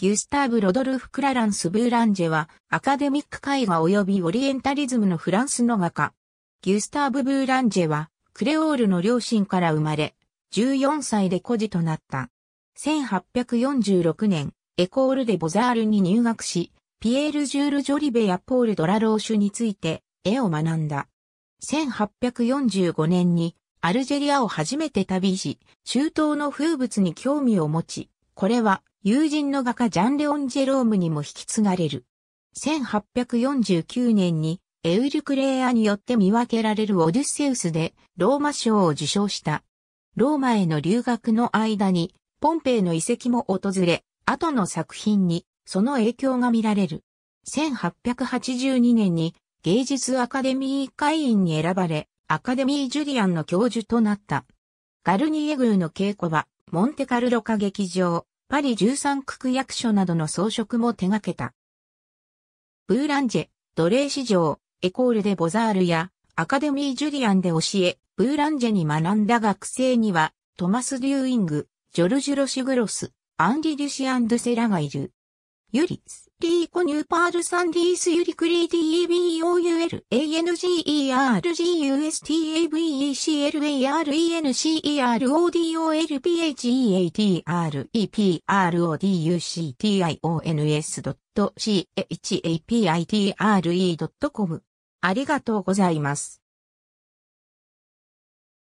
ギュスターブ・ロドルフ・クラランス・ブーランジェは、アカデミック絵画及びオリエンタリズムのフランスの画家。ギュスターブ・ブーランジェは、クレオールの両親から生まれ、14歳で孤児となった。1846年、エコール・でボザールに入学し、ピエール・ジュール・ジョリベやポール・ドラローシュについて、絵を学んだ。1845年に、アルジェリアを初めて旅し、中東の風物に興味を持ち、これは友人の画家ジャン・レオン・ジェロームにも引き継がれる。1849年にエウルクレーアによって見分けられるオデュッセウスでローマ賞を受賞した。ローマへの留学の間にポンペイの遺跡も訪れ、後の作品にその影響が見られる。1882年に芸術アカデミー会員に選ばれ、アカデミー・ジュリアンの教授となった。ガルニエグルの稽古は、モンテカルロ歌劇場、パリ十三区区役所などの装飾も手掛けた。ブーランジェ、奴隷市場、エコールでボザールや、アカデミー・ジュリアンで教え、ブーランジェに学んだ学生には、トマス・デューイング、ジョルジュ・ロシグロス、アンディ・デュシアン・ドゥセラがいる。ユリス、リーコ・ニューパール・サンディース・ユリクリーディービー・オ l a n g e r g u s t a v e c l a r e n c e r o d o l o h e a t r r e p o d u c t i o n s c h a p i t r e c o m ありがとうございます。